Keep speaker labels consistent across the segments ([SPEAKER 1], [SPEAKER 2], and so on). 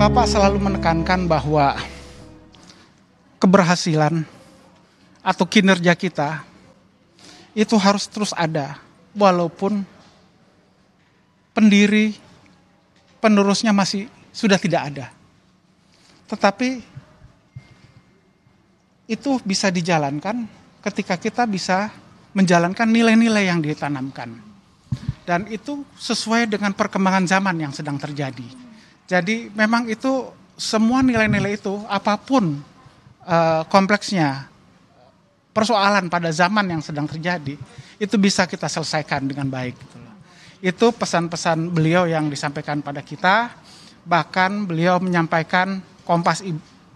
[SPEAKER 1] Bapak selalu menekankan bahwa keberhasilan atau kinerja kita itu harus terus ada walaupun pendiri penerusnya masih sudah tidak ada. Tetapi itu bisa dijalankan ketika kita bisa menjalankan nilai-nilai yang ditanamkan. Dan itu sesuai dengan perkembangan zaman yang sedang terjadi. Jadi memang itu semua nilai-nilai itu apapun uh, kompleksnya persoalan pada zaman yang sedang terjadi itu bisa kita selesaikan dengan baik. Gitu itu pesan-pesan beliau yang disampaikan pada kita. Bahkan beliau menyampaikan kompas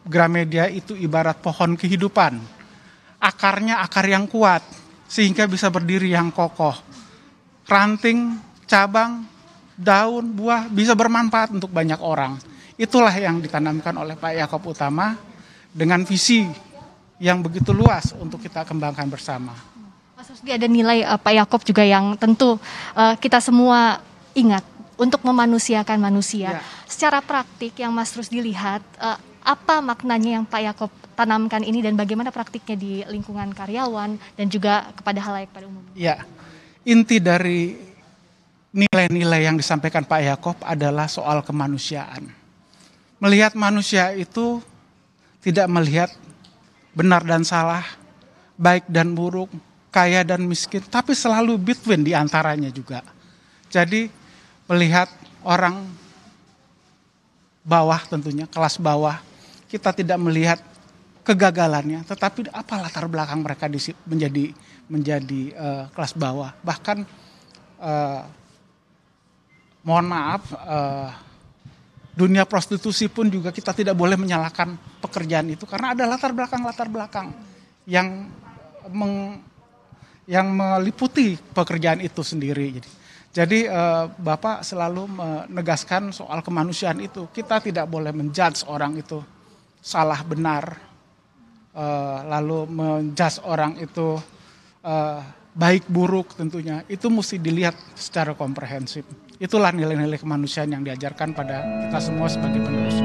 [SPEAKER 1] Gramedia itu ibarat pohon kehidupan. Akarnya akar yang kuat sehingga bisa berdiri yang kokoh. Ranting, cabang, daun, buah bisa bermanfaat untuk banyak orang. Itulah yang ditanamkan oleh Pak Yakob Utama dengan visi yang begitu luas untuk kita kembangkan bersama.
[SPEAKER 2] Mas Rusdi ada nilai uh, Pak Yakob juga yang tentu uh, kita semua ingat untuk memanusiakan manusia. Ya. Secara praktik yang Mas Rusdi lihat uh, apa maknanya yang Pak Yakob tanamkan ini dan bagaimana praktiknya di lingkungan karyawan dan juga kepada halayak pada umumnya?
[SPEAKER 1] Ya, inti dari nilai-nilai yang disampaikan Pak Yakob adalah soal kemanusiaan. Melihat manusia itu tidak melihat benar dan salah, baik dan buruk, kaya dan miskin, tapi selalu between di antaranya juga. Jadi melihat orang bawah tentunya, kelas bawah, kita tidak melihat kegagalannya, tetapi apa latar belakang mereka menjadi menjadi uh, kelas bawah, bahkan uh, mohon maaf uh, dunia prostitusi pun juga kita tidak boleh menyalahkan pekerjaan itu karena ada latar belakang latar belakang yang meng, yang meliputi pekerjaan itu sendiri. Jadi, jadi uh, Bapak selalu menegaskan soal kemanusiaan itu. Kita tidak boleh menjudge orang itu salah benar, uh, lalu menjudge orang itu uh, baik buruk tentunya itu mesti dilihat secara komprehensif. Itulah nilai-nilai kemanusiaan yang diajarkan pada kita semua sebagai penerus.